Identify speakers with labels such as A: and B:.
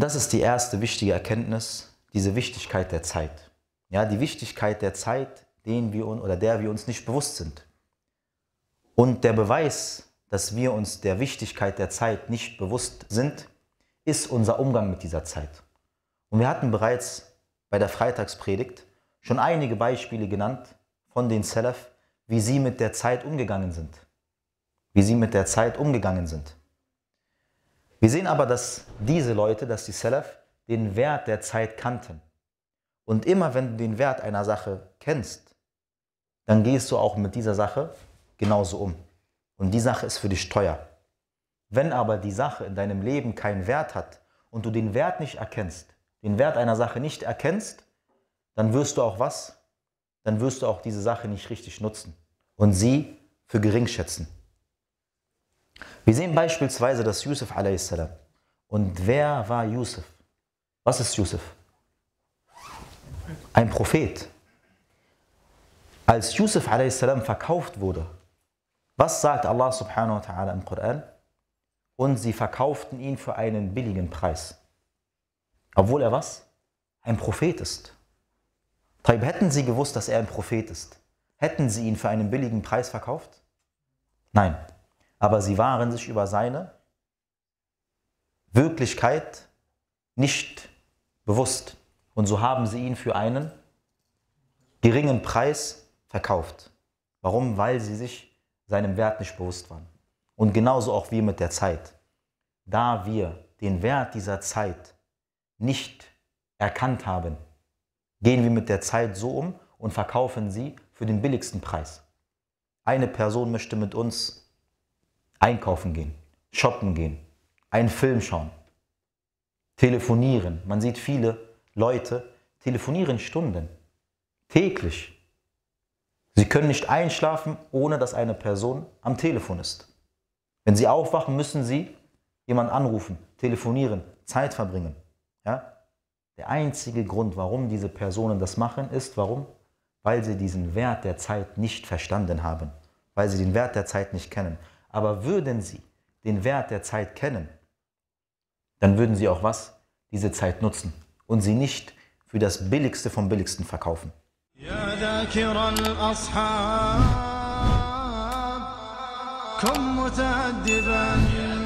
A: Und das ist die erste wichtige Erkenntnis, diese Wichtigkeit der Zeit. Ja, die Wichtigkeit der Zeit, den wir oder der wir uns nicht bewusst sind. Und der Beweis, dass wir uns der Wichtigkeit der Zeit nicht bewusst sind, ist unser Umgang mit dieser Zeit. Und wir hatten bereits bei der Freitagspredigt schon einige Beispiele genannt von den Salaf, wie sie mit der Zeit umgegangen sind. Wie sie mit der Zeit umgegangen sind. Wir sehen aber, dass diese Leute, dass die Salaf, den Wert der Zeit kannten. Und immer wenn du den Wert einer Sache kennst, dann gehst du auch mit dieser Sache genauso um. Und die Sache ist für dich teuer. Wenn aber die Sache in deinem Leben keinen Wert hat und du den Wert nicht erkennst, den Wert einer Sache nicht erkennst, dann wirst du auch was? Dann wirst du auch diese Sache nicht richtig nutzen und sie für gering schätzen. Wir sehen beispielsweise, dass Yusuf a.s. Und wer war Yusuf? Was ist Yusuf? Ein Prophet. Als Yusuf a.s. verkauft wurde, was sagt Allah subhanahu wa ta'ala im Koran? Und sie verkauften ihn für einen billigen Preis. Obwohl er was? Ein Prophet ist. Taib, hätten sie gewusst, dass er ein Prophet ist, hätten sie ihn für einen billigen Preis verkauft? Nein aber sie waren sich über seine Wirklichkeit nicht bewusst. Und so haben sie ihn für einen geringen Preis verkauft. Warum? Weil sie sich seinem Wert nicht bewusst waren. Und genauso auch wir mit der Zeit. Da wir den Wert dieser Zeit nicht erkannt haben, gehen wir mit der Zeit so um und verkaufen sie für den billigsten Preis. Eine Person möchte mit uns Einkaufen gehen, shoppen gehen, einen Film schauen, telefonieren. Man sieht viele Leute telefonieren Stunden, täglich. Sie können nicht einschlafen, ohne dass eine Person am Telefon ist. Wenn sie aufwachen, müssen sie jemanden anrufen, telefonieren, Zeit verbringen. Ja? Der einzige Grund, warum diese Personen das machen, ist, warum? Weil sie diesen Wert der Zeit nicht verstanden haben, weil sie den Wert der Zeit nicht kennen. Aber würden sie den Wert der Zeit kennen, dann würden sie auch was? Diese Zeit nutzen und sie nicht für das Billigste vom Billigsten verkaufen. Ja,